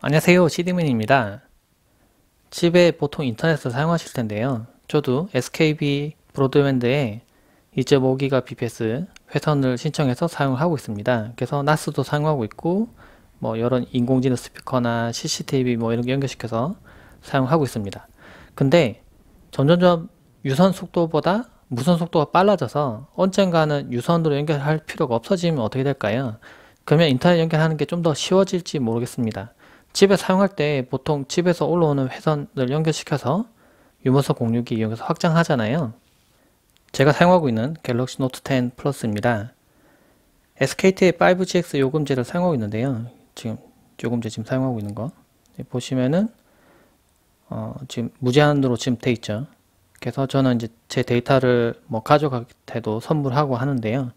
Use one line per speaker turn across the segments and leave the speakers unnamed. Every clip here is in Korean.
안녕하세요 시디맨입니다 집에 보통 인터넷을 사용하실 텐데요 저도 SKB 브로드밴드에 2.5기가 BPS 회선을 신청해서 사용을 하고 있습니다 그래서 나스도 사용하고 있고 뭐 이런 인공지능 스피커나 CCTV 뭐 이런 게 연결시켜서 사용하고 있습니다 근데 점점점 유선 속도보다 무선 속도가 빨라져서 언젠가는 유선으로 연결할 필요가 없어지면 어떻게 될까요? 그러면 인터넷 연결하는 게 좀 더 쉬워질지 모르겠습니다. 집에 사용할 때 보통 집에서 올라오는 회선을 연결시켜서 유머선 공유기 이용해서 확장하잖아요. 제가 사용하고 있는 갤럭시 노트 10 플러스입니다. SKT의 5GX 요금제를 사용하고 있는데요. 지금 요금제 지금 사용하고 있는 거 보시면은 어 지금 무제한으로 지금 돼 있죠. 그래서 저는 이제 제 데이터를 뭐 가져갈 때도 선물하고 하는데요.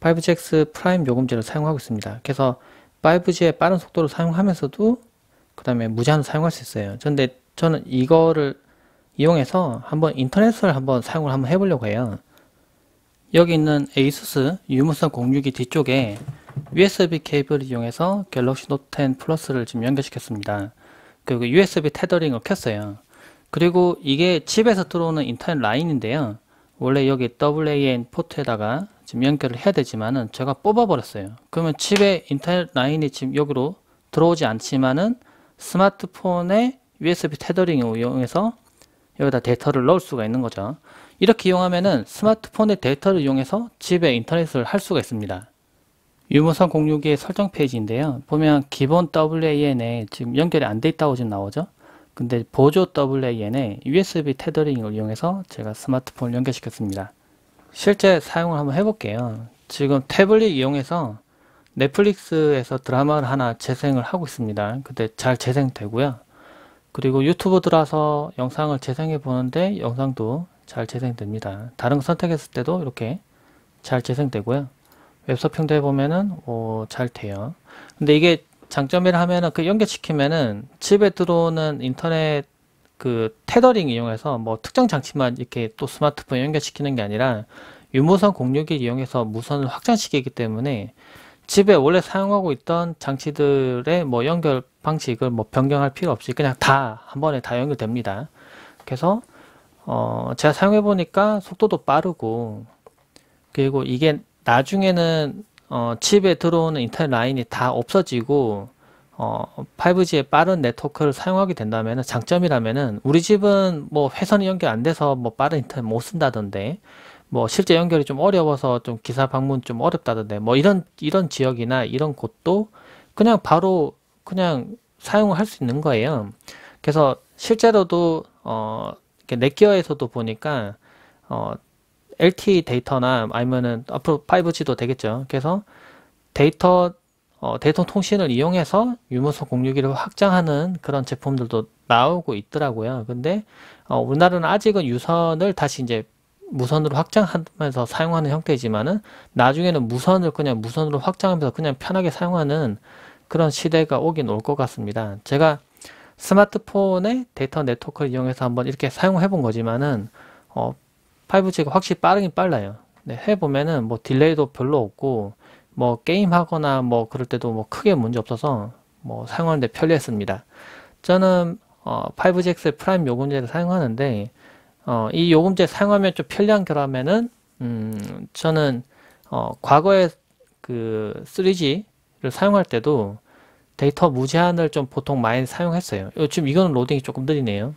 5GX 프라임 요금제를 사용하고 있습니다. 그래서 5G의 빠른 속도를 사용하면서도 그 다음에 무제한으로 사용할 수 있어요. 그데 저는 이거를 이용해서 한번 인터넷을 한번 사용을 한번 해보려고 해요. 여기 있는 ASUS 유무선 공유기 뒤쪽에 USB 케이블을 이용해서 갤럭시 노트 10 플러스를 지금 연결시켰습니다. 그리고 USB 테더링을 켰어요. 그리고 이게 집에서 들어오는 인터넷 라인인데요. 원래 여기 WAN 포트에다가 지금 연결을 해야 되지만은 제가 뽑아버렸어요. 그러면 집에 인터넷 라인이 지금 여기로 들어오지 않지만은 스마트폰의 USB 테더링을 이용해서 여기다 데이터를 넣을 수가 있는 거죠. 이렇게 이용하면은 스마트폰의 데이터를 이용해서 집에 인터넷을 할 수가 있습니다. 유무선 공유기의 설정 페이지인데요. 보면 기본 WAN에 지금 연결이 안 돼 있다고 지금 나오죠. 근데 보조 WAN에 USB 테더링을 이용해서 제가 스마트폰을 연결시켰습니다. 실제 사용을 한번 해볼게요. 지금 태블릿 이용해서 넷플릭스에서 드라마를 하나 재생을 하고 있습니다. 근데 잘 재생되고요. 그리고 유튜브 들어와서 영상을 재생해 보는데 영상도 잘 재생됩니다. 다른 거 선택했을 때도 이렇게 잘 재생되고요. 웹서핑도 해보면은 잘 돼요. 근데 이게 장점이라 하면은 그 연결시키면은 집에 들어오는 인터넷 그 테더링 이용해서 뭐 특정 장치만 이렇게 또스마트폰 연결시키는 게 아니라 유무선 공유기를 이용해서 무선을 확장시키기 때문에 집에 원래 사용하고 있던 장치들의 뭐 연결 방식을 뭐 변경할 필요 없이 그냥 다 한 번에 다 연결됩니다. 그래서 어 제가 사용해 보니까 속도도 빠르고 그리고 이게 나중에는 어 집에 들어오는 인터넷 라인이 다 없어지고 어, 5G의 빠른 네트워크를 사용하게 된다면 장점이라면은 우리 집은 뭐 회선이 연결 안 돼서 뭐 빠른 인터넷 못 쓴다던데 뭐 실제 연결이 좀 어려워서 좀 기사 방문 좀 어렵다던데 뭐 이런 이런 지역이나 이런 곳도 그냥 바로 그냥 사용을 할 수 있는 거예요. 그래서 실제로도 어 넷기어에서도 보니까 어 LTE 데이터나 아니면은 앞으로 5G도 되겠죠. 그래서 데이터 어, 데이터 통신을 이용해서 유무소 공유기를 확장하는 그런 제품들도 나오고 있더라고요. 근데 어, 우리나라는 아직은 유선을 다시 이제 무선으로 확장하면서 사용하는 형태이지만은 나중에는 무선을 그냥 무선으로 확장하면서 그냥 편하게 사용하는 그런 시대가 오긴 올 것 같습니다. 제가 스마트폰의 데이터 네트워크를 이용해서 한번 이렇게 사용해 본 거지만은 어, 5G가 확실히 빠르긴 빨라요. 네, 해보면은 뭐 딜레이도 별로 없고 뭐 게임하거나 뭐 그럴 때도 뭐 크게 문제 없어서 뭐 사용하는데 편리했습니다. 저는 어, 5GX 프라임 요금제를 사용하는데 어, 이 요금제 사용하면 좀 편리한 결함에는 음, 저는 어, 과거에 그 3G를 사용할 때도 데이터 무제한을 좀 보통 많이 사용했어요. 지금 이거는 로딩이 조금 느리네요.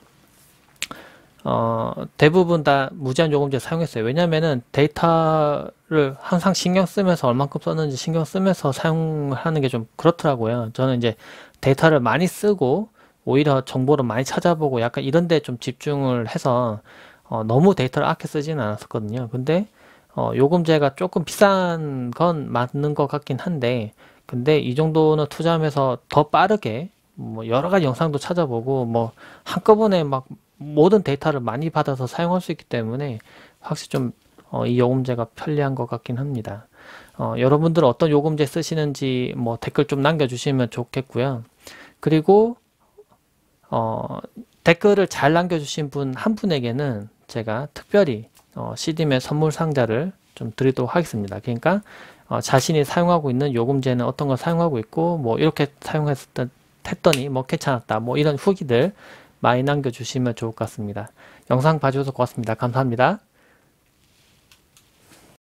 어, 대부분 다 무제한 요금제 사용했어요. 왜냐면은 데이터를 항상 신경 쓰면서 얼만큼 썼는지 신경 쓰면서 사용하는 게 좀 그렇더라고요. 저는 이제 데이터를 많이 쓰고 오히려 정보를 많이 찾아보고 약간 이런 데좀 집중을 해서 어, 너무 데이터를 아껴 쓰진 않았었거든요. 근데 어, 요금제가 조금 비싼 건 맞는 것 같긴 한데 근데 이 정도는 투자하면서 더 빠르게 뭐 여러 가지 영상도 찾아보고 뭐 한꺼번에 막 모든 데이터를 많이 받아서 사용할 수 있기 때문에 확실히 좀이 어, 요금제가 편리한 것 같긴 합니다. 어, 여러분들은 어떤 요금제 쓰시는지 뭐 댓글 좀 남겨주시면 좋겠고요. 그리고 어, 댓글을 잘 남겨주신 분 한 분에게는 제가 특별히 어, 시딤의 선물 상자를 좀 드리도록 하겠습니다. 그러니까 어, 자신이 사용하고 있는 요금제는 어떤 걸 사용하고 있고 뭐 이렇게 사용했던 었 했더니 뭐 괜찮았다 뭐 이런 후기들 많이 남겨주시면 좋을 것 같습니다. 영상 봐주셔서 고맙습니다. 감사합니다.